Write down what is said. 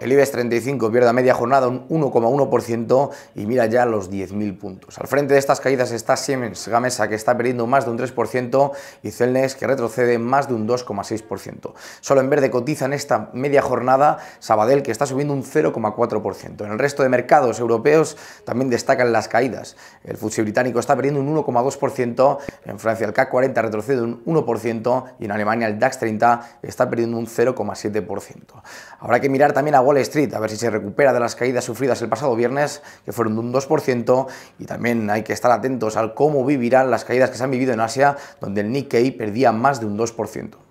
El IBEX 35 pierde a media jornada un 1,1% y mira ya los 10.000 puntos. Al frente de estas caídas está Siemens Gamesa, que está perdiendo más de un 3%, y celnes que retrocede más de un 2,6%. Solo en verde cotiza en esta media jornada Sabadell, que está subiendo un 0,4%. En el resto de mercados europeos también destacan las caídas. El FTSE británico está perdiendo un 1,2%, en Francia el CAC 40 retrocede un 1% y en Alemania el DAX 30 está perdiendo un 0,7%. Habrá que mirar también a Wall Street, a ver si se recupera de las caídas sufridas el pasado viernes, que fueron de un 2%, y también hay que estar atentos al cómo vivirán las caídas que se han vivido en Asia, donde el Nikkei perdía más de un 2%.